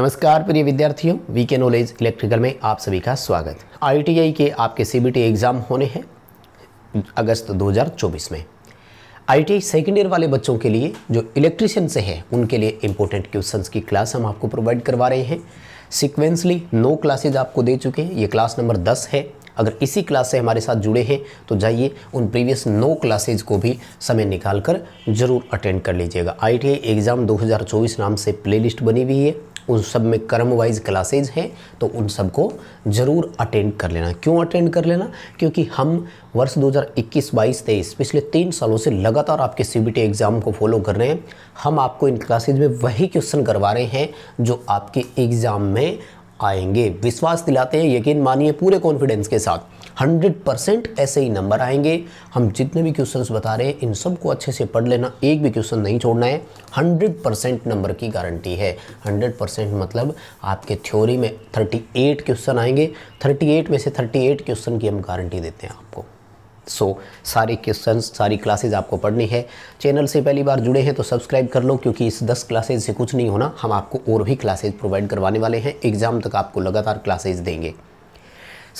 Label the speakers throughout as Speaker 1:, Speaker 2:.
Speaker 1: नमस्कार प्रिय विद्यार्थियों वीके नॉलेज इलेक्ट्रिकल में आप सभी का स्वागत आईटीआई के आपके सीबीटी एग्ज़ाम होने हैं अगस्त 2024 में आईटीआई सेकेंड ईयर वाले बच्चों के लिए जो इलेक्ट्रिशियन से हैं उनके लिए इंपॉर्टेंट क्वेश्चंस की क्लास हम आपको प्रोवाइड करवा रहे हैं सिक्वेंसली नो क्लासेज आपको दे चुके हैं ये क्लास नंबर दस है अगर इसी क्लास से हमारे साथ जुड़े हैं तो जाइए उन प्रीवियस नो क्लासेज को भी समय निकाल कर जरूर अटेंड कर लीजिएगा आई एग्ज़ाम 2024 नाम से प्लेलिस्ट बनी हुई है उन सब में कर्म वाइज क्लासेज हैं तो उन सबको ज़रूर अटेंड कर लेना क्यों अटेंड कर लेना क्योंकि हम वर्ष 2021 22 23 पिछले तीन सालों से लगातार आपके सी एग्ज़ाम को फॉलो कर रहे हैं हम आपको इन क्लासेज में वही क्वेश्चन करवा रहे हैं जो आपके एग्ज़ाम में आएंगे विश्वास दिलाते हैं यकीन मानिए पूरे कॉन्फिडेंस के साथ हंड्रेड परसेंट ऐसे ही नंबर आएंगे हम जितने भी क्वेश्चंस बता रहे हैं इन सबको अच्छे से पढ़ लेना एक भी क्वेश्चन नहीं छोड़ना है हंड्रेड परसेंट नंबर की गारंटी है हंड्रेड परसेंट मतलब आपके थ्योरी में थर्टी एट क्वेश्चन आएंगे थर्टी एट में से थर्टी एट क्वेश्चन की हम गारंटी देते हैं आपको सो so, सारे क्वेश्चन सारी क्लासेज आपको पढ़नी है चैनल से पहली बार जुड़े हैं तो सब्सक्राइब कर लो क्योंकि इस दस क्लासेज से कुछ नहीं होना हम आपको और भी क्लासेज प्रोवाइड करवाने वाले हैं एग्ज़ाम तक आपको लगातार क्लासेज देंगे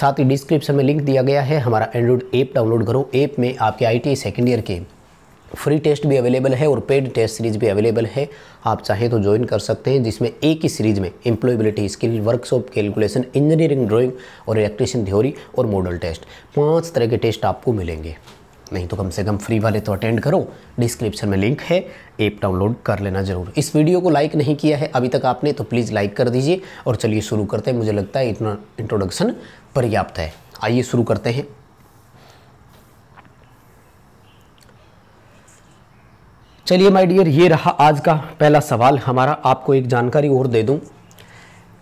Speaker 1: साथ ही डिस्क्रिप्शन में लिंक दिया गया है हमारा एंड्रॉइड ऐप डाउनलोड करो ऐप में आपके आई टी सेकेंड ईयर के फ्री टेस्ट भी अवेलेबल है और पेड टेस्ट सीरीज भी अवेलेबल है आप चाहें तो ज्वाइन कर सकते हैं जिसमें एक ही सीरीज में employability skill workshop calculation engineering drawing और इलेक्ट्रिशियन थ्योरी और मॉडल टेस्ट पांच तरह के टेस्ट आपको मिलेंगे नहीं तो कम से कम फ्री वाले तो अटेंड करो डिस्क्रिप्शन में लिंक है ऐप डाउनलोड कर लेना ज़रूर इस वीडियो को लाइक नहीं किया है अभी तक आपने तो प्लीज़ लाइक कर दीजिए और चलिए शुरू करते हैं मुझे लगता है इतना इंट्रोडक्शन पर्याप्त है आइए शुरू करते हैं चलिए माय डियर ये रहा आज का पहला सवाल हमारा आपको एक जानकारी और दे दूं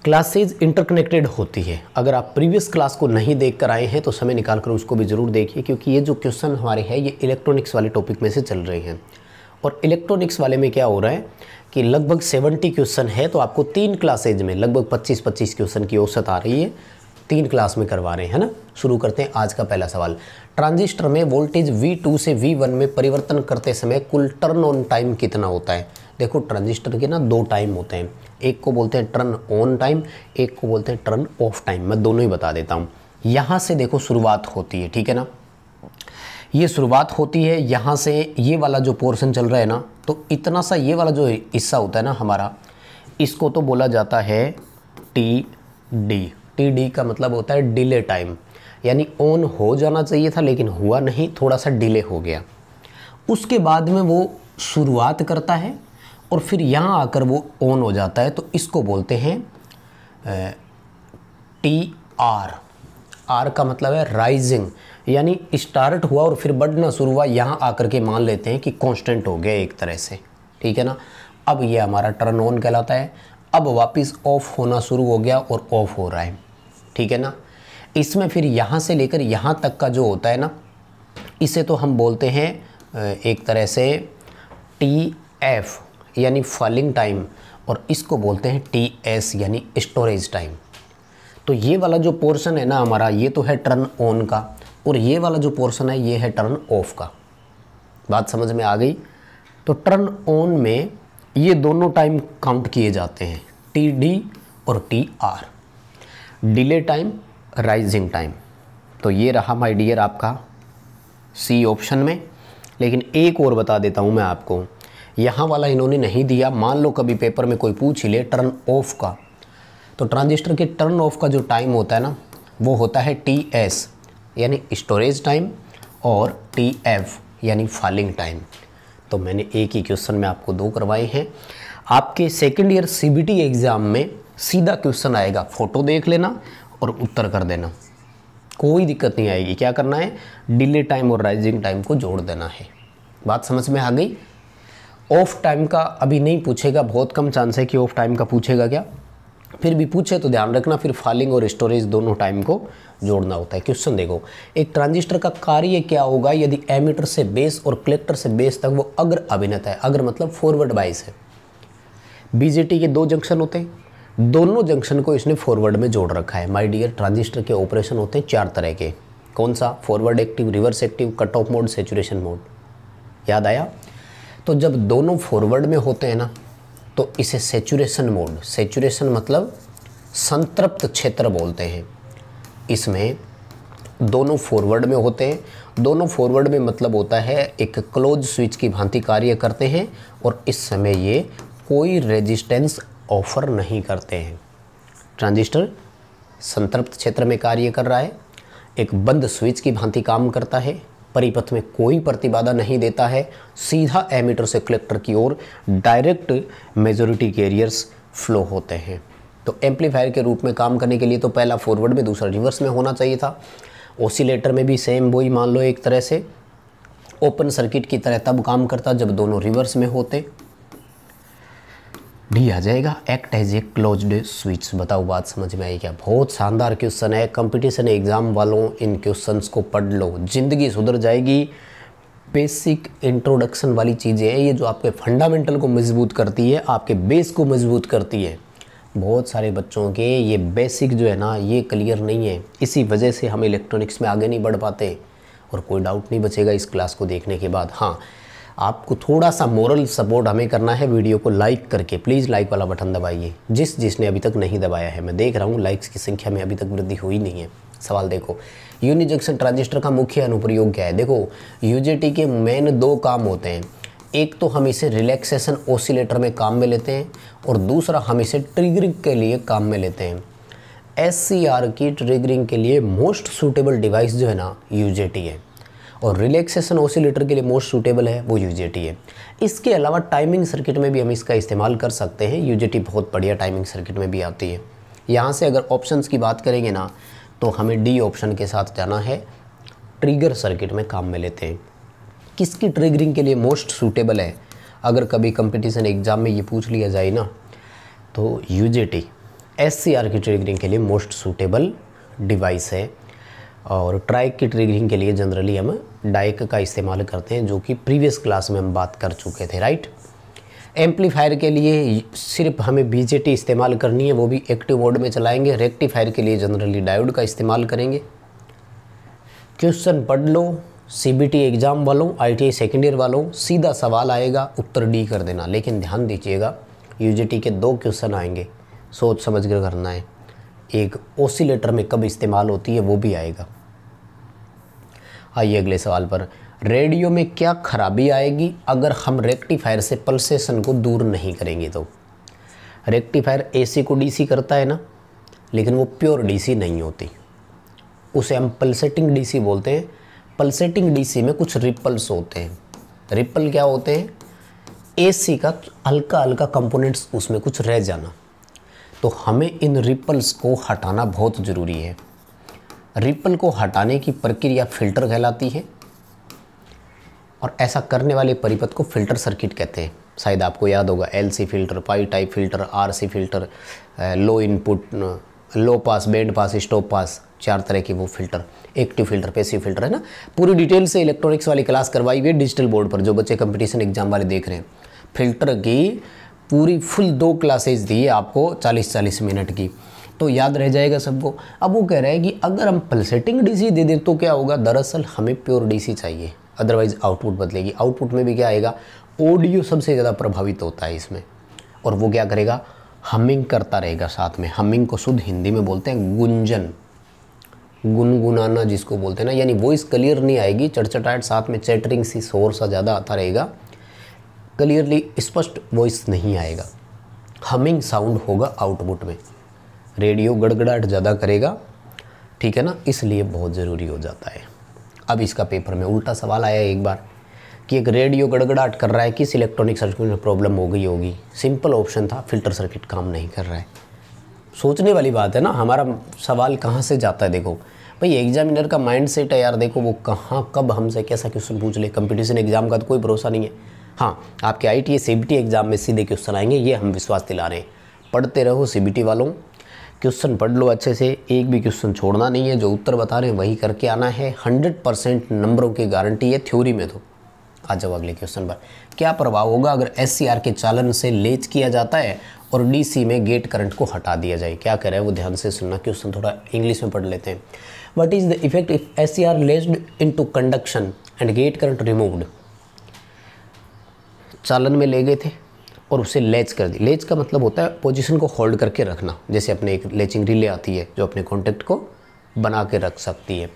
Speaker 1: क्लासेज इंटरकनेक्टेड होती है अगर आप प्रीवियस क्लास को नहीं देख कर आए हैं तो समय निकाल कर उसको भी ज़रूर देखिए क्योंकि ये जो क्वेश्चन हमारे हैं ये इलेक्ट्रॉनिक्स वाले टॉपिक में से चल रहे हैं और इलेक्ट्रॉनिक्स वाले में क्या हो रहा है कि लगभग सेवेंटी क्वेश्चन है तो आपको तीन क्लासेज में लगभग पच्चीस पच्चीस क्वेश्चन की औसत आ रही है तीन क्लास में करवा रहे हैं ना शुरू करते हैं आज का पहला सवाल ट्रांजिस्टर में वोल्टेज V2 से V1 में परिवर्तन करते समय कुल टर्न ऑन टाइम कितना होता है देखो ट्रांजिस्टर के ना दो टाइम होते हैं एक को बोलते हैं टर्न ऑन टाइम एक को बोलते हैं टर्न ऑफ टाइम मैं दोनों ही बता देता हूँ यहाँ से देखो शुरुआत होती है ठीक है ना ये शुरुआत होती है यहाँ से ये वाला जो पोर्सन चल रहा है ना तो इतना सा ये वाला जो हिस्सा होता है ना हमारा इसको तो बोला जाता है टी डी टी डी का मतलब होता है डिले टाइम यानी ऑन हो जाना चाहिए था लेकिन हुआ नहीं थोड़ा सा डिले हो गया उसके बाद में वो शुरुआत करता है और फिर यहाँ आकर वो ऑन हो जाता है तो इसको बोलते हैं टी आर आर का मतलब है राइजिंग यानी स्टार्ट हुआ और फिर बढ़ना शुरू हुआ यहाँ आकर के मान लेते हैं कि कांस्टेंट हो गया एक तरह से ठीक है ना अब ये हमारा टर्न ऑन कहलाता है अब वापस ऑफ होना शुरू हो गया और ऑफ हो रहा है ठीक है ना इसमें फिर यहाँ से लेकर यहाँ तक का जो होता है ना इसे तो हम बोलते हैं एक तरह से टी एफ़ यानी फॉलिंग टाइम और इसको बोलते हैं टी एस यानी स्टोरेज टाइम तो ये वाला जो पोर्शन है ना हमारा ये तो है टर्न ऑन का और ये वाला जो पोर्शन है ये है टर्न ऑफ का बात समझ में आ गई तो टर्न ऑन में ये दोनों टाइम काउंट किए जाते हैं टी डी और T R delay time rising time तो ये रहा माय डियर आपका सी ऑप्शन में लेकिन एक और बता देता हूँ मैं आपको यहाँ वाला इन्होंने नहीं दिया मान लो कभी पेपर में कोई पूछ ही ले टर्न ऑफ का तो ट्रांजिस्टर के टर्न ऑफ का जो टाइम होता है ना वो होता है टी एस यानी स्टोरेज टाइम और टी एफ यानी फॉलिंग टाइम तो मैंने एक ही क्वेश्चन में आपको दो करवाए हैं आपके सेकेंड ईयर सी एग्ज़ाम में सीधा क्वेश्चन आएगा फ़ोटो देख लेना और उत्तर कर देना कोई दिक्कत नहीं आएगी क्या करना है डिले टाइम और राइजिंग टाइम को जोड़ देना है बात समझ में आ गई ऑफ टाइम का अभी नहीं पूछेगा बहुत कम चांस है कि ऑफ टाइम का पूछेगा क्या फिर भी पूछे तो ध्यान रखना फिर फॉलिंग और स्टोरेज दोनों टाइम को जोड़ना होता है क्वेश्चन देखो एक ट्रांजिस्टर का कार्य क्या होगा यदि एमिटर से बेस और कलेक्टर से बेस तक वो अग्र अभिनत है अग्र मतलब फॉरवर्ड बाइस है बीजेटी के दो जंक्शन होते हैं दोनों जंक्शन को इसने फॉरवर्ड में जोड़ रखा है माय डियर ट्रांजिस्टर के ऑपरेशन होते हैं चार तरह के कौन सा forward active reverse active cut off mode saturation mode याद आया तो जब दोनों फॉरवर्ड में होते हैं ना तो इसे सेचुरेशन मोड सेचुरेशन मतलब संतृप्त क्षेत्र बोलते हैं इसमें दोनों फॉरवर्ड में होते हैं दोनों फॉरवर्ड में मतलब होता है एक क्लोज स्विच की भांति कार्य करते हैं और इस समय ये कोई रेजिस्टेंस ऑफर नहीं करते हैं ट्रांजिस्टर संतृप्त क्षेत्र में कार्य कर रहा है एक बंद स्विच की भांति काम करता है परिपथ में कोई प्रतिबाधा नहीं देता है सीधा एमीटर से कलेक्टर की ओर डायरेक्ट मेजोरिटी कैरियर्स फ्लो होते हैं तो एम्पलीफायर के रूप में काम करने के लिए तो पहला फॉरवर्ड में दूसरा रिवर्स में होना चाहिए था ओसिलेटर में भी सेम वही मान लो एक तरह से ओपन सर्किट की तरह तब काम करता जब दोनों रिवर्स में होते डी आ जाएगा act as a closed switch बताओ बात समझ में आई क्या बहुत शानदार क्वेश्चन है कंपटीशन एग्जाम वालों इन क्वेश्चंस को पढ़ लो जिंदगी सुधर जाएगी बेसिक इंट्रोडक्शन वाली चीज़ें हैं ये जो आपके फंडामेंटल को मजबूत करती है आपके बेस को मजबूत करती है बहुत सारे बच्चों के ये बेसिक जो है ना ये क्लियर नहीं है इसी वजह से हम इलेक्ट्रॉनिक्स में आगे नहीं बढ़ पाते और कोई डाउट नहीं बचेगा इस क्लास को देखने के बाद हाँ आपको थोड़ा सा मॉरल सपोर्ट हमें करना है वीडियो को लाइक करके प्लीज़ लाइक वाला बटन दबाइए जिस जिसने अभी तक नहीं दबाया है मैं देख रहा हूँ लाइक्स की संख्या में अभी तक वृद्धि हुई नहीं है सवाल देखो यूनि ट्रांजिस्टर का मुख्य अनुप्रयोग क्या है देखो यू के मेन दो काम होते हैं एक तो हम इसे रिलैक्सेशन ओसिलेटर में काम में लेते हैं और दूसरा हम इसे ट्रिगरिंग के लिए काम में लेते हैं एस की ट्रिगरिंग के लिए मोस्ट सूटेबल डिवाइस जो है ना यू है और रिलैक्सेशन ओसिलेटर के लिए मोस्ट सूटेबल है वो यूजेटी है इसके अलावा टाइमिंग सर्किट में भी हम इसका इस्तेमाल कर सकते हैं यूजेटी बहुत बढ़िया टाइमिंग सर्किट में भी आती है यहाँ से अगर ऑप्शंस की बात करेंगे ना तो हमें डी ऑप्शन के साथ जाना है ट्रिगर सर्किट में काम में लेते हैं किसकी ट्रिगरिंग के लिए मोस्ट सूटेबल है अगर कभी कंपटीशन एग्ज़ाम में ये पूछ लिया जाए ना तो U J T S C R की ट्रिगरिंग के लिए मोस्ट सूटेबल डिवाइस है और ट्राइक की ट्रिगरिंग के लिए जनरली हम डाइक का इस्तेमाल करते हैं जो कि प्रीवियस क्लास में हम बात कर चुके थे राइट एम्पलीफायर के लिए सिर्फ हमें बीजेटी इस्तेमाल करनी है वो भी एक्टिव मोड में चलाएंगे रेक्टिफायर के लिए जनरली डायोड का इस्तेमाल करेंगे क्वेश्चन पढ़ लो सीबीटी एग्ज़ाम वालों आईटीआई सेकेंड ईयर वालों सीधा सवाल आएगा उत्तर डी कर देना लेकिन ध्यान दीजिएगा यूजीटी के दो क्वेश्चन आएंगे सोच समझ कर करना है एक ओसीलेटर में कब इस्तेमाल होती है वो भी आएगा आइए अगले सवाल पर रेडियो में क्या खराबी आएगी अगर हम रेक्टिफायर से पल्सेशन को दूर नहीं करेंगे तो रेक्टिफायर एसी को डीसी करता है ना लेकिन वो प्योर डीसी नहीं होती उसे हम पल्सेटिंग डीसी बोलते हैं पल्सेटिंग डीसी में कुछ रिपल्स होते हैं रिपल क्या होते हैं एसी का हल्का हल्का कंपोनेंट्स उसमें कुछ रह जाना तो हमें इन रिपल्स को हटाना बहुत ज़रूरी है रिपल को हटाने की प्रक्रिया फिल्टर कहलाती है और ऐसा करने वाले परिपथ को फिल्टर सर्किट कहते हैं शायद आपको याद होगा L C filter pi type filter R C filter low input low pass band pass stop pass चार तरह के वो filter active filter passive filter है ना पूरी डिटेल से इलेक्ट्रॉनिक्स वाली क्लास करवाई हुई है डिजिटल बोर्ड पर जो बच्चे कंपटीशन एग्जाम वाले देख रहे हैं फिल्टर की पूरी फुल दो क्लासेज दी है आपको चालीस चालीस मिनट की तो याद रह जाएगा सबको अब वो कह रहा है कि अगर हम पल्सेटिंग डीसी दे दें तो क्या होगा दरअसल हमें प्योर डीसी चाहिए अदरवाइज़ आउटपुट बदलेगी आउटपुट में भी क्या आएगा ऑडियो सबसे ज़्यादा प्रभावित होता है इसमें और वो क्या करेगा हमिंग करता रहेगा साथ में हमिंग को शुद्ध हिंदी में बोलते हैं गुंजन गुनगुनाना जिसको बोलते हैं ना यानी वॉइस क्लियर नहीं आएगी चटचटाहट साथ में चैटरिंग सी शोर सा ज़्यादा आता रहेगा क्लियरली स्पष्ट वॉइस नहीं आएगा हमिंग साउंड होगा आउटपुट में रेडियो गड़गड़ाहट ज़्यादा करेगा ठीक है ना इसलिए बहुत ज़रूरी हो जाता है अब इसका पेपर में उल्टा सवाल आया एक बार कि एक रेडियो गड़गड़ाहट कर रहा है किस इलेक्ट्रॉनिक सर्किट में प्रॉब्लम हो गई होगी सिंपल ऑप्शन था फिल्टर सर्किट काम नहीं कर रहा है सोचने वाली बात है ना हमारा सवाल कहाँ से जाता है देखो भाई एग्जामिनर का माइंड सेट है यार देखो वो कहाँ कब हमसे कैसा क्वेश्चन पूछ ले कंपटीशन एग्जाम का तो कोई भरोसा नहीं है हाँ आपके I T e, e exam में सीधे क्वेश्चन आएंगे ये हम विश्वास दिला रहे हैं पढ़ते रहो सी वालों क्वेश्चन पढ़ लो अच्छे से एक भी क्वेश्चन छोड़ना नहीं है जो उत्तर बता रहे हैं वही करके आना है हंड्रेड परसेंट नंबरों की गारंटी है थ्योरी में तो आ जाओ अगले क्वेश्चन पर क्या प्रभाव होगा अगर एस के चालन से लेच किया जाता है और सी में गेट करंट को हटा दिया जाए क्या कह रहे हैं वो ध्यान से सुनना क्वेश्चन थोड़ा इंग्लिश में पढ़ लेते हैं what is the effect if S C R latched into conduction and gate current removed चालन में ले गए थे और उसे लेच कर दी लेच का मतलब होता है पोजीशन को होल्ड करके रखना जैसे अपने एक लेचिंग रिले आती है जो अपने कॉन्टैक्ट को बना के रख सकती है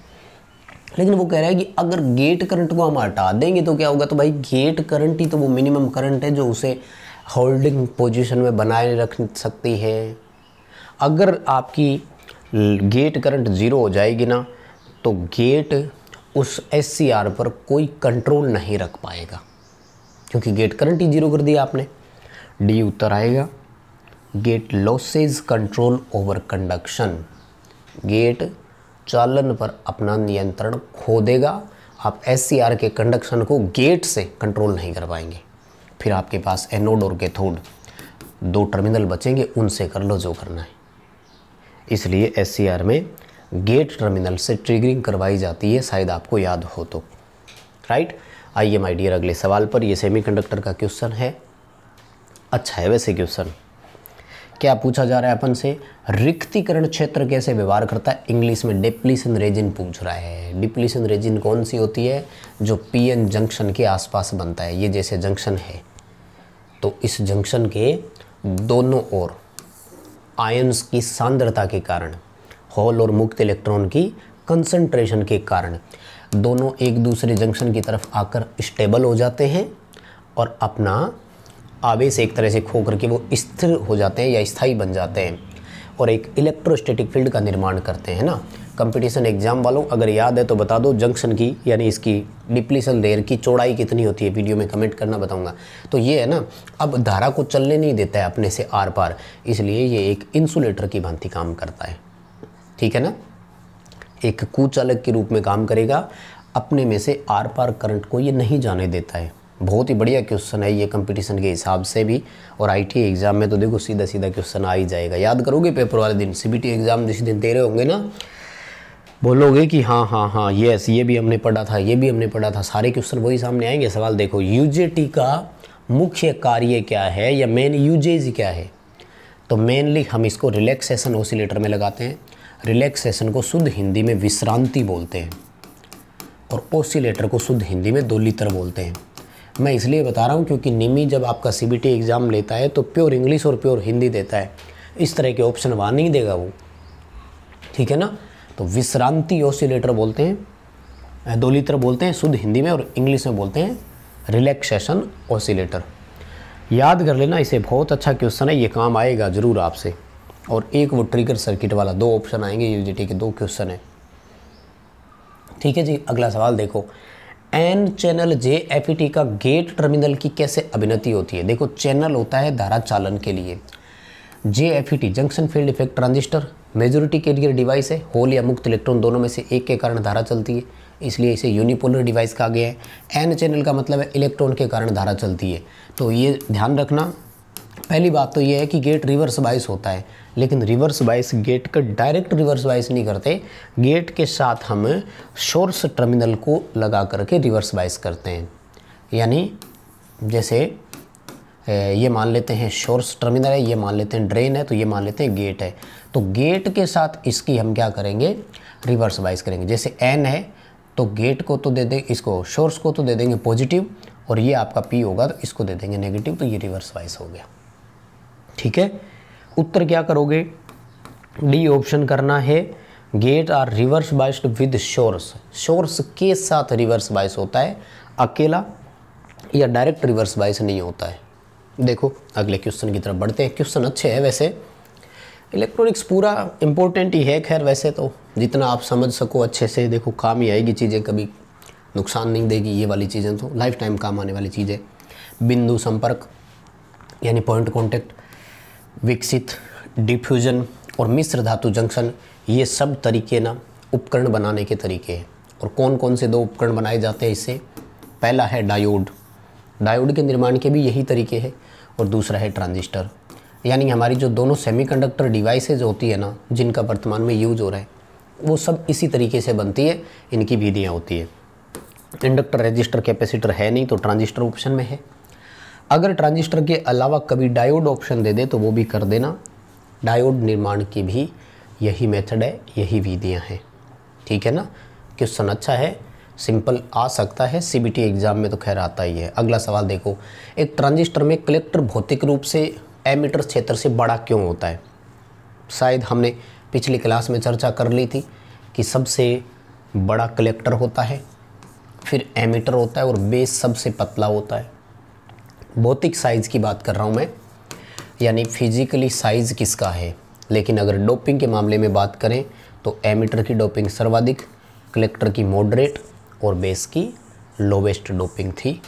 Speaker 1: लेकिन वो कह रहा है कि अगर गेट करंट को हम हटा देंगे तो क्या होगा तो भाई गेट करंट ही तो वो मिनिमम करंट है जो उसे होल्डिंग पोजिशन में बनाए रख सकती है अगर आपकी गेट करंट ज़ीरो हो जाएगी ना तो गेट उस एस पर कोई कंट्रोल नहीं रख पाएगा क्योंकि गेट करंट ही ज़ीरो कर दिया आपने डी उत्तर आएगा gate loses control over conduction gate चालन पर अपना नियंत्रण खो देगा आप एस के कंडक्शन को गेट से कंट्रोल नहीं कर पाएंगे फिर आपके पास एनोड और गेथोड दो टर्मिनल बचेंगे उनसे कर लो जो करना है इसलिए एस में गेट टर्मिनल से ट्रिगरिंग करवाई जाती है शायद आपको याद हो तो राइट आइए माय डियर अगले सवाल पर यह सेमीकंडक्टर का क्वेश्चन है अच्छा है वैसे क्वेश्चन क्या पूछा जा रहा है अपन से रिक्तिकरण क्षेत्र कैसे व्यवहार करता है इंग्लिश में डिप्लीशन रेजिन पूछ रहा है डिप्लीशन रेजिन कौन सी होती है जो पीएन जंक्शन के आसपास बनता है ये जैसे जंक्शन है तो इस जंक्शन के दोनों ओर आयंस की सांद्रता के कारण हॉल और मुक्त इलेक्ट्रॉन की कंसंट्रेशन के कारण दोनों एक दूसरे जंक्शन की तरफ आकर स्टेबल हो जाते हैं और अपना आवेश एक तरह से खोकर के वो स्थिर हो जाते हैं या स्थाई बन जाते हैं और एक इलेक्ट्रोस्टेटिक फील्ड का निर्माण करते हैं ना कंपटीशन एग्जाम वालों अगर याद है तो बता दो जंक्शन की यानी इसकी डिप्लीसन लेयर की चौड़ाई कितनी होती है वीडियो में कमेंट करना बताऊंगा तो ये है ना अब धारा को चलने नहीं देता है अपने से आर पार इसलिए ये एक इंसुलेटर की भांति काम करता है ठीक है ना एक कुचालक के रूप में काम करेगा अपने में से आर पार करंट को ये नहीं जाने देता है बहुत ही बढ़िया क्वेश्चन है ये कंपटीशन के हिसाब से भी और आईटी एग्ज़ाम में तो देखो सीधा सीधा क्वेश्चन आ ही जाएगा याद करोगे पेपर वाले दिन सी एग्ज़ाम जिस दिन दे रहे होंगे ना बोलोगे कि हाँ हाँ हाँ यस ये भी हमने पढ़ा था ये भी हमने पढ़ा था सारे क्वेश्चन वही सामने आएंगे सवाल देखो यू का मुख्य कार्य क्या है या मेन यूजेज क्या है तो मेनली हम इसको रिलैक्सेशन ओसिलेटर में लगाते हैं रिलैक्सेशन को शुद्ध हिंदी में विश्रांति बोलते हैं और ओसिलेटर को शुद्ध हिंदी में दो लीटर बोलते हैं मैं इसलिए बता रहा हूँ क्योंकि निमी जब आपका सी एग्ज़ाम लेता है तो प्योर इंग्लिश और प्योर हिंदी देता है इस तरह के ऑप्शन वहाँ नहीं देगा वो ठीक है ना तो विश्रांति ओसिलेटर बोलते हैं दो लीटर बोलते हैं शुद्ध हिंदी में और इंग्लिश में बोलते हैं रिलैक्सेशन ओसिलेटर याद कर लेना इसे बहुत अच्छा क्वेश्चन है ये काम आएगा ज़रूर आपसे और एक वो ट्रिगर सर्किट वाला दो ऑप्शन आएंगे यूजीटी के दो क्वेश्चन है ठीक है जी अगला सवाल देखो N channel J F E T का गेट टर्मिनल की कैसे अभिनति होती है देखो चैनल होता है धारा चालन के लिए J F E T junction field effect transistor majority carrier device है होल या मुक्त इलेक्ट्रॉन दोनों में से एक के कारण धारा चलती है इसलिए इसे यूनिपोलर डिवाइस कहा गया है एन चैनल का मतलब है इलेक्ट्रॉन के कारण धारा चलती है तो ये ध्यान रखना पहली बात तो ये है कि गेट रिवर्स बाइस होता है लेकिन रिवर्स बाइस गेट का डायरेक्ट रिवर्स बाइस नहीं करते गेट के साथ हम सोर्स टर्मिनल को लगा करके रिवर्स बाइस करते हैं यानी जैसे ये मान लेते हैं सोर्स टर्मिनल है ये मान लेते हैं ड्रेन है तो ये मान लेते हैं गेट है तो गेट के साथ इसकी हम क्या करेंगे रिवर्स बाइस करेंगे जैसे एन है तो गेट को तो दे दें इसको सोर्स को तो दे देंगे पॉजिटिव और ये आपका पी होगा तो इसको दे देंगे नेगेटिव तो ये रिवर्स वाइस हो गया ठीक है उत्तर क्या करोगे डी ऑप्शन करना है gate are reverse biased with source source के साथ रिवर्स बाइस होता है अकेला या डायरेक्ट रिवर्स बाइस नहीं होता है देखो अगले क्वेश्चन की तरफ बढ़ते हैं क्वेश्चन अच्छे हैं वैसे इलेक्ट्रॉनिक्स पूरा इंपॉर्टेंट ही है खैर वैसे तो जितना आप समझ सको अच्छे से देखो काम ही आएगी चीज़ें कभी नुकसान नहीं देगी ये वाली चीज़ें तो लाइफ टाइम काम आने वाली चीज़ें बिंदु संपर्क यानी पॉइंट कॉन्टैक्ट विकसित डिफ्यूजन और मिश्र धातु जंक्शन ये सब तरीके ना उपकरण बनाने के तरीके हैं और कौन कौन से दो उपकरण बनाए जाते हैं इससे पहला है डायोड डायोड के निर्माण के भी यही तरीके हैं और दूसरा है ट्रांजिस्टर यानी हमारी जो दोनों सेमीकंडक्टर डिवाइसेज होती है ना जिनका वर्तमान में यूज हो रहा है वो सब इसी तरीके से बनती है इनकी विधियाँ होती है इंडक्टर रजिस्टर कैपेसिटर है नहीं तो ट्रांजिस्टर ऑप्शन में है अगर ट्रांजिस्टर के अलावा कभी डायोड ऑप्शन दे दे तो वो भी कर देना डायोड निर्माण की भी यही मेथड है यही विधियाँ हैं ठीक है ना क्वेश्चन अच्छा है सिंपल आ सकता है सीबीटी एग्ज़ाम में तो खैर आता ही है अगला सवाल देखो एक ट्रांजिस्टर में कलेक्टर भौतिक रूप से एमीटर क्षेत्र से बड़ा क्यों होता है शायद हमने पिछली क्लास में चर्चा कर ली थी कि सबसे बड़ा कलेक्टर होता है फिर एमीटर होता है और बेस सबसे पतला होता है भौतिक साइज़ की बात कर रहा हूँ मैं यानी फिजिकली साइज़ किसका है लेकिन अगर डोपिंग के मामले में बात करें तो एमीटर की डोपिंग सर्वाधिक कलेक्टर की मॉडरेट और बेस की लोवेस्ट डोपिंग थी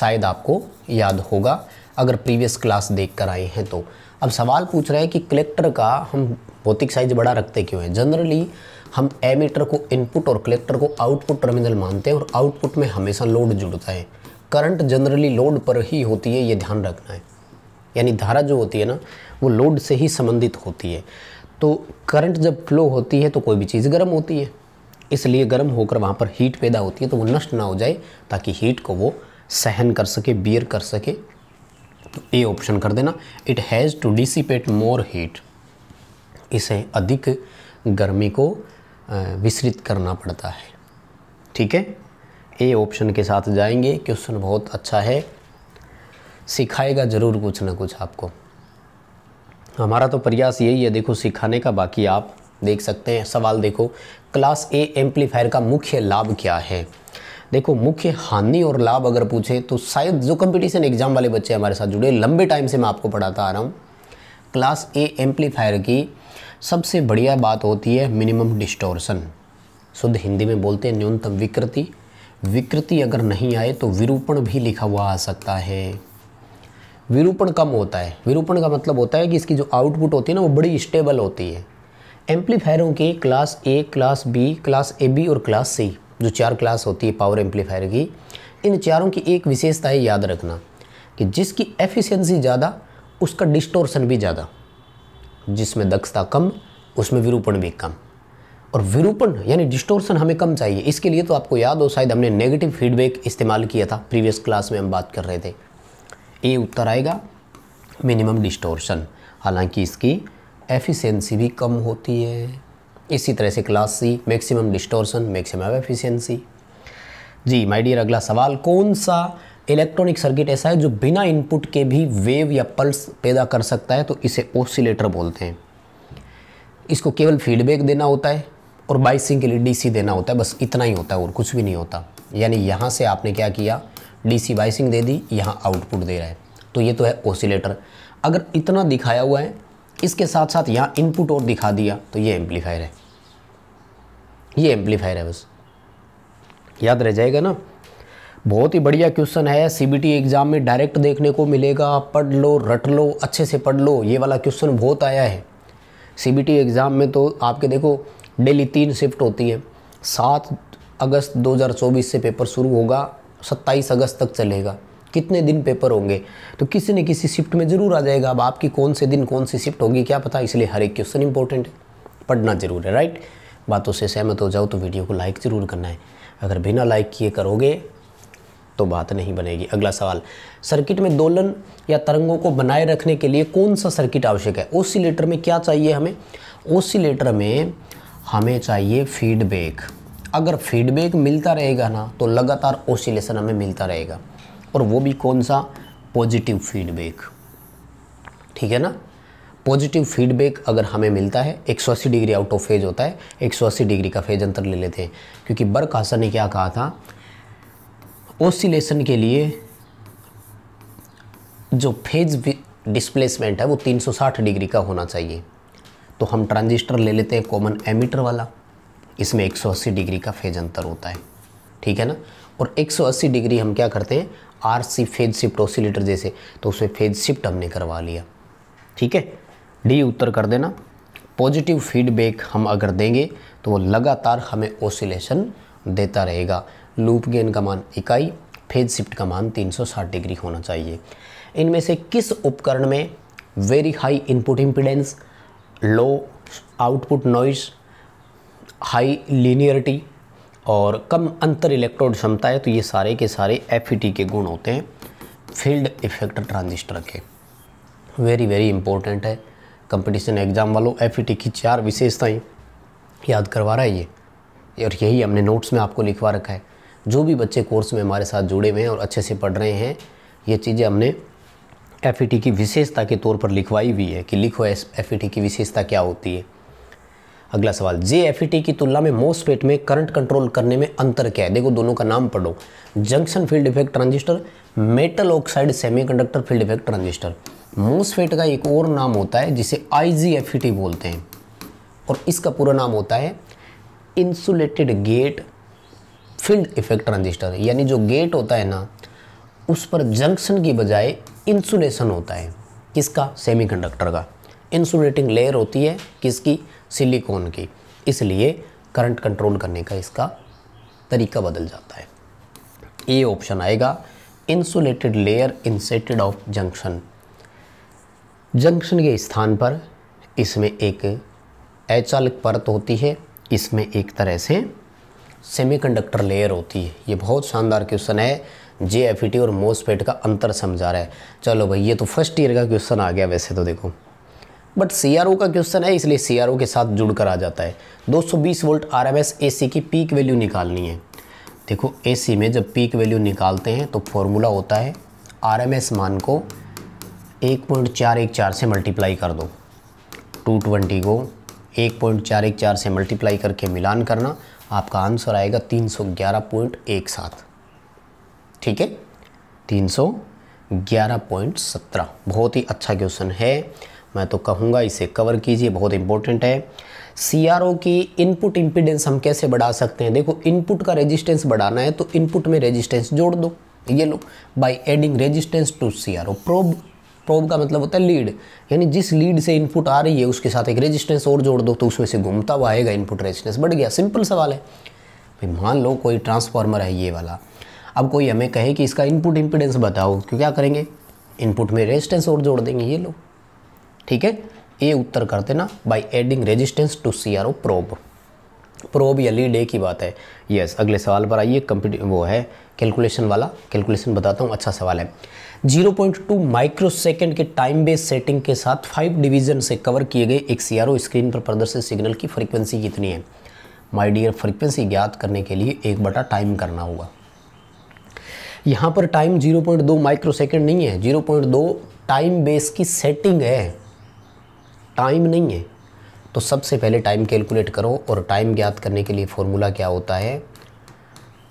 Speaker 1: शायद आपको याद होगा अगर प्रीवियस क्लास देख कर आए हैं तो अब सवाल पूछ रहे हैं कि कलेक्टर का हम भौतिक साइज बड़ा रखते क्यों हैं जनरली हम एमीटर को इनपुट और कलेक्टर को आउटपुट टर्मिनल मानते हैं और आउटपुट में हमेशा लोड जुड़ता है करंट जनरली लोड पर ही होती है ये ध्यान रखना है यानी धारा जो होती है ना वो लोड से ही संबंधित होती है तो करंट जब फ्लो होती है तो कोई भी चीज़ गर्म होती है इसलिए गर्म होकर वहाँ पर हीट पैदा होती है तो वो नष्ट ना हो जाए ताकि हीट को वो सहन कर सके बियर कर सके तो ए ऑप्शन कर देना it has to dissipate more heat इसे अधिक गर्मी को विसरित करना पड़ता है ठीक है ए ऑप्शन के साथ जाएंगे क्वेश्चन बहुत अच्छा है सिखाएगा ज़रूर कुछ ना कुछ आपको हमारा तो प्रयास यही है देखो सिखाने का बाकी आप देख सकते हैं सवाल देखो क्लास ए एम्पलीफायर का मुख्य लाभ क्या है देखो मुख्य हानि और लाभ अगर पूछें तो शायद जो कंपटीशन एग्जाम वाले बच्चे हमारे साथ जुड़े लंबे टाइम से मैं आपको पढ़ाता आ रहा हूँ क्लास ए एम्पलीफायर की सबसे बढ़िया बात होती है मिनिमम डिस्टोरसन शुद्ध हिंदी में बोलते हैं न्यूनतम विकृति विकृति अगर नहीं आए तो विरूपण भी लिखा हुआ आ सकता है विरूपण कम होता है विरूपण का मतलब होता है कि इसकी जो आउटपुट होती है ना वो बड़ी स्टेबल होती है एम्पलीफायरों के class A class B class A B और क्लास सी जो चार क्लास होती है पावर एम्पलीफायर की इन चारों की एक विशेषता है याद रखना कि जिसकी एफिशिएंसी ज़्यादा उसका डिस्टोर्सन भी ज़्यादा जिसमें दक्षता कम उसमें विरूपण भी कम और विरूपण यानी डिस्टोर्सन हमें कम चाहिए इसके लिए तो आपको याद हो शायद हमने नेगेटिव फीडबैक इस्तेमाल किया था प्रीवियस क्लास में हम बात कर रहे थे ए उत्तर आएगा मिनिमम डिस्टोर्सन हालांकि इसकी एफिशिएंसी भी कम होती है इसी तरह से class C maximum distortion maximum efficiency जी माय डियर अगला सवाल कौन सा इलेक्ट्रॉनिक सर्किट ऐसा है जो बिना इनपुट के भी वेव या पल्स पैदा कर सकता है तो इसे ओसिलेटर बोलते हैं इसको केवल फीडबैक देना होता है और बाइसिंग के लिए डीसी देना होता है बस इतना ही होता है और कुछ भी नहीं होता यानी यहाँ से आपने क्या किया डीसी बाइसिंग दे दी यहाँ आउटपुट दे रहा है तो ये तो है ओसिलेटर अगर इतना दिखाया हुआ है इसके साथ साथ यहाँ इनपुट और दिखा दिया तो ये एम्पलीफायर है ये एम्पलीफायर है बस याद रह जाएगा ना बहुत ही बढ़िया क्वेश्चन है सी एग्ज़ाम में डायरेक्ट देखने को मिलेगा पढ़ लो रट लो अच्छे से पढ़ लो ये वाला क्वेश्चन बहुत आया है सी एग्ज़ाम में तो आपके देखो डेली तीन शिफ्ट होती है सात अगस्त 2024 से पेपर शुरू होगा 27 अगस्त तक चलेगा कितने दिन पेपर होंगे तो किसी न किसी शिफ्ट में ज़रूर आ जाएगा अब आपकी कौन से दिन कौन सी शिफ्ट होगी क्या पता इसलिए हर एक क्वेश्चन इंपॉर्टेंट है पढ़ना ज़रूर है राइट बातों से सहमत हो जाओ तो वीडियो को लाइक ज़रूर करना है अगर बिना लाइक किए करोगे तो बात नहीं बनेगी अगला सवाल सर्किट में दोलन या तरंगों को बनाए रखने के लिए कौन सा सर्किट आवश्यक है ओसीलेटर में क्या चाहिए हमें ओसीलेटर में हमें चाहिए फीडबैक अगर फीडबैक मिलता रहेगा ना तो लगातार ओसिलेशन हमें मिलता रहेगा और वो भी कौन सा पॉजिटिव फीडबैक ठीक है ना पॉजिटिव फीडबैक अगर हमें मिलता है एक डिग्री आउट ऑफ फेज होता है एक डिग्री का फेज अंतर ले लेते हैं क्योंकि बर्क हासन ने क्या कहा था ओसिलेशन के लिए जो फेज डिस्प्लेसमेंट है वो 360 डिग्री का होना चाहिए तो हम ट्रांजिस्टर ले लेते हैं कॉमन एमीटर वाला इसमें 180 डिग्री का फेज अंतर होता है ठीक है ना और 180 डिग्री हम क्या करते हैं R C phase shift oscillator जैसे तो उसमें फेज शिफ्ट हमने करवा लिया ठीक है डी उत्तर कर देना पॉजिटिव फीडबैक हम अगर देंगे तो वो लगातार हमें ओसिलेशन देता रहेगा लूप गेन का मान इकाई फेज शिफ्ट का मान 360 डिग्री होना चाहिए इनमें से किस उपकरण में very high input impedance low output noise high linearity और कम अंतर इलेक्ट्रोड क्षमता है तो ये सारे के सारे एफ e के गुण होते हैं फील्ड इफेक्ट ट्रांजिस्टर के वेरी वेरी इंपॉर्टेंट है कंपटीशन एग्ज़ाम वालों एफ e की चार विशेषताएं याद करवा रहा है ये और यही हमने नोट्स में आपको लिखवा रखा है जो भी बच्चे कोर्स में हमारे साथ जुड़े हुए हैं और अच्छे से पढ़ रहे हैं ये चीज़ें हमने एफ e की विशेषता के तौर पर लिखवाई हुई है कि लिखो एफ e की विशेषता क्या होती है अगला सवाल जे एफ e की तुलना में मोसफेट में करंट कंट्रोल करने में अंतर क्या है देखो दोनों का नाम पढ़ो junction field effect transistor metal oxide semiconductor field effect transistor MOSFET का एक और नाम होता है जिसे आई बोलते हैं और इसका पूरा नाम होता है insulated gate field effect transistor यानी जो गेट होता है ना उस पर जंक्शन की बजाय इंसुलेशन होता है किसका सेमीकंडक्टर का इंसुलेटिंग लेयर होती है किसकी सिलिकॉन की इसलिए करंट कंट्रोल करने का इसका तरीका बदल जाता है ये ऑप्शन आएगा insulated layer instead of junction junction के स्थान पर इसमें एक अचालक परत होती है इसमें एक तरह से सेमीकंडक्टर लेयर होती है ये बहुत शानदार क्वेश्चन है जे एफ और मोसफेट का अंतर समझा रहा है चलो भाई ये तो फर्स्ट ईयर का क्वेश्चन आ गया वैसे तो देखो बट सी का क्वेश्चन है इसलिए सी के साथ जुड़ कर आ जाता है 220 वोल्ट आर एम की पीक वैल्यू निकालनी है देखो ए में जब पीक वैल्यू निकालते हैं तो फॉर्मूला होता है आर मान को एक पॉइंट चार एक चार से मल्टीप्लाई कर दो टू ट्वेंटी को एक पॉइंट चार एक चार से मल्टीप्लाई करके मिलान करना आपका आंसर आएगा तीन सौ ग्यारह पॉइंट एक सात ठीक है तीन सौ ग्यारह पॉइंट सत्रह बहुत ही अच्छा क्वेश्चन है मैं तो कहूँगा इसे कवर कीजिए बहुत इंपॉर्टेंट है सी की इनपुट इम्पिडेंस हम कैसे बढ़ा सकते हैं देखो इनपुट का रेजिस्टेंस बढ़ाना है तो इनपुट में रेजिस्टेंस जोड़ दो ये लो by adding resistance to C R O probe probe का मतलब होता है लीड यानी जिस लीड से इनपुट आ रही है उसके साथ एक रेजिस्टेंस और जोड़ दो तो उसमें से घूमता हुआ आएगा इनपुट रेजिस्टेंस बढ़ गया सिंपल सवाल है भाई मान लो कोई ट्रांसफार्मर है ये वाला अब कोई हमें कहे कि इसका इनपुट इम्पिडेंस बताओ तो क्या करेंगे इनपुट में रेजिस्टेंस और जोड़ देंगे ये लोग ठीक है ये उत्तर करते ना by adding resistance to C R O probe probe या लीड ए की बात है यस अगले सवाल पर आइए कंप्यूट वो है कैलकुलेशन वाला कैलकुलेशन बताता हूँ अच्छा सवाल है 0.2 माइक्रो सेकेंड के टाइम बेस सेटिंग के साथ फाइव डिवीजन से कवर किए गए एक सी स्क्रीन पर प्रदर्शित सिग्नल की फ्रीक्वेंसी कितनी है माई डियर फ्रीक्वेंसी ज्ञात करने के लिए एक बटा टाइम करना होगा यहाँ पर टाइम 0.2 माइक्रो सेकेंड नहीं है 0.2 टाइम बेस की सेटिंग है टाइम नहीं है तो सबसे पहले टाइम कैलकुलेट करो और टाइम ज्ञात करने के लिए फॉर्मूला क्या होता है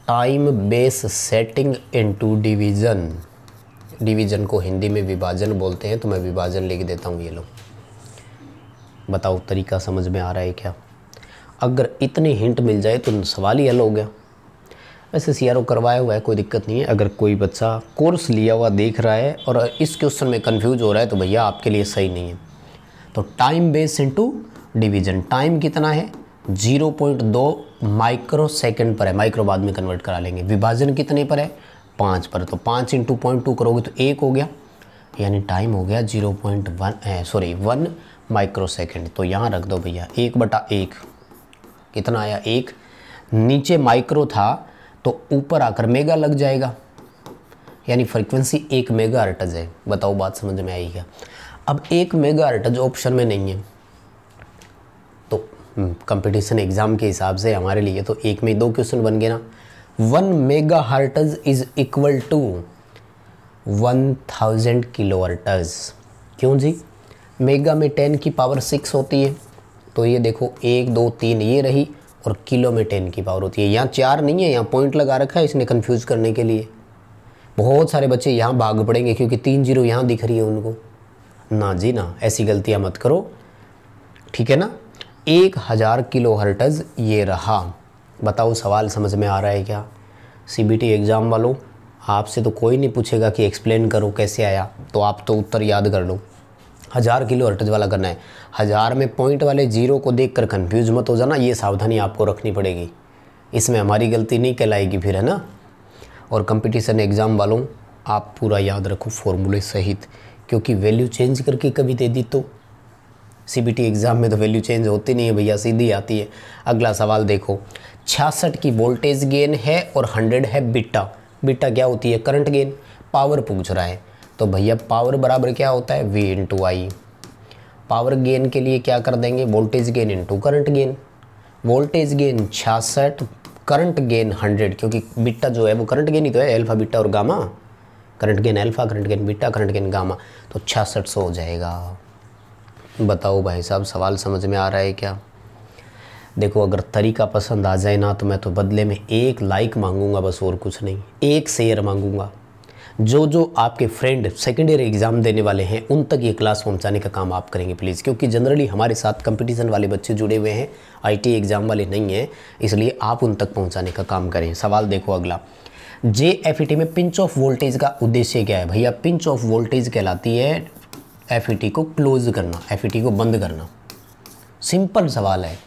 Speaker 1: time base setting into division division को हिंदी में विभाजन बोलते हैं तो मैं विभाजन लिख देता हूँ ये लोग बताओ तरीका समझ में आ रहा है क्या अगर इतने हिंट मिल जाए तो सवाल ही हल हो गया वैसे सी करवाया हुआ है कोई दिक्कत नहीं है अगर कोई बच्चा कोर्स लिया हुआ देख रहा है और इस क्वेश्चन में कन्फ्यूज हो रहा है तो भैया आपके लिए सही नहीं है तो time base into division time कितना है 0.2 माइक्रो सेकेंड पर है माइक्रो बाद में कन्वर्ट करा लेंगे विभाजन कितने पर है पाँच पर तो पाँच इंटू पॉइंट टू करोगे तो एक हो गया यानी टाइम हो गया zero point one sorry one micro second तो यहाँ रख दो भैया एक बटा एक कितना आया एक नीचे माइक्रो था तो ऊपर आकर मेगा लग जाएगा यानी फ्रीक्वेंसी एक मेगा हर्टज है बताओ बात समझ में आई क्या अब एक मेगा हर्टज ऑप्शन में नहीं है तो कंपटीशन एग्ज़ाम हम्म, के हिसाब से हमारे लिए तो एक में दो क्वेश्चन बन गए ना one mega hertz is equal to one thousand kilo hertz क्यों जी मेगा में टेन की पावर सिक्स होती है तो ये देखो एक दो तीन ये रही और किलो में टेन की पावर होती है यहाँ चार नहीं है यहाँ पॉइंट लगा रखा है इसने कन्फ्यूज़ करने के लिए बहुत सारे बच्चे यहाँ भाग पड़ेंगे क्योंकि तीन जीरो यहाँ दिख रही है उनको ना जी ना ऐसी गलतियाँ मत करो ठीक है ना एक हज़ार किलो हर्टज ये रहा बताओ सवाल समझ में आ रहा है क्या टी एग्ज़ाम वालों आपसे तो कोई नहीं पूछेगा कि एक्सप्लेन करो कैसे आया तो आप तो उत्तर याद कर लो हज़ार किलो हर्ट्ज वाला करना है हज़ार में पॉइंट वाले जीरो को देख कर कन्फ्यूज मत हो जाना ये सावधानी आपको रखनी पड़ेगी इसमें हमारी गलती नहीं कहलाएगी फिर है ना और कंपटीशन एग्ज़ाम वालों आप पूरा याद रखो फॉर्मूले सहित क्योंकि वैल्यू चेंज करके कभी दे दी तो सीबीटी एग्ज़ाम में तो वैल्यू चेंज होती नहीं है भैया सीधी आती है अगला सवाल देखो छियासठ की वोल्टेज गेन है और हंड्रेड है बिट्टा बिट्टा क्या होती है करंट गेन पावर पूछ रहा है तो भैया पावर बराबर क्या होता है V into I power gain के लिए क्या कर देंगे voltage gain into current gain voltage gain छियासठ करंट गेन हंड्रेड क्योंकि बिट्टा जो है वो करंट गेन ही तो है एल्फा बिट्टा और gamma current gain alpha current gain beta current gain gamma तो छियासठ सौ हो जाएगा बताओ भाई साहब सवाल समझ में आ रहा है क्या देखो अगर तरीका पसंद आ जाए ना तो मैं तो बदले में एक लाइक मांगूंगा बस और कुछ नहीं एक शेयर मांगूंगा जो जो आपके फ्रेंड सेकेंड ईयर एग्ज़ाम देने वाले हैं उन तक ये क्लास पहुँचाने का काम आप करेंगे प्लीज़ क्योंकि जनरली हमारे साथ कंपटीशन वाले बच्चे जुड़े हुए हैं आईटी एग्ज़ाम वाले नहीं हैं इसलिए आप उन तक पहुँचाने का काम करें सवाल देखो अगला जे एफ e में पिंच ऑफ वोल्टेज का उद्देश्य क्या है भैया पिंच ऑफ वोल्टेज कहलाती है एफ e को क्लोज करना एफ e को बंद करना सिंपल सवाल है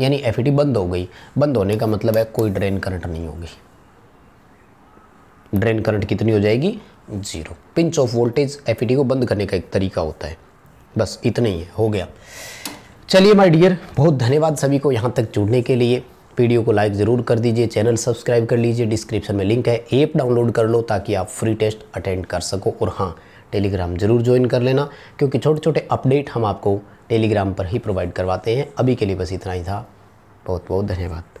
Speaker 1: यानी एफ बंद हो गई बंद होने का मतलब है कोई ड्रेन करंट नहीं होगी ड्रेन करंट कितनी हो जाएगी zero pinch off voltage F e को बंद करने का एक तरीका होता है बस इतना ही है हो गया चलिए माय डियर बहुत धन्यवाद सभी को यहाँ तक जुड़ने के लिए वीडियो को लाइक ज़रूर कर दीजिए चैनल सब्सक्राइब कर लीजिए डिस्क्रिप्शन में लिंक है ऐप डाउनलोड कर लो ताकि आप फ्री टेस्ट अटेंड कर सको और हाँ टेलीग्राम ज़रूर ज्वाइन कर लेना क्योंकि छोटे छोटे अपडेट हम आपको टेलीग्राम पर ही प्रोवाइड करवाते हैं अभी के लिए बस इतना ही था बहुत बहुत धन्यवाद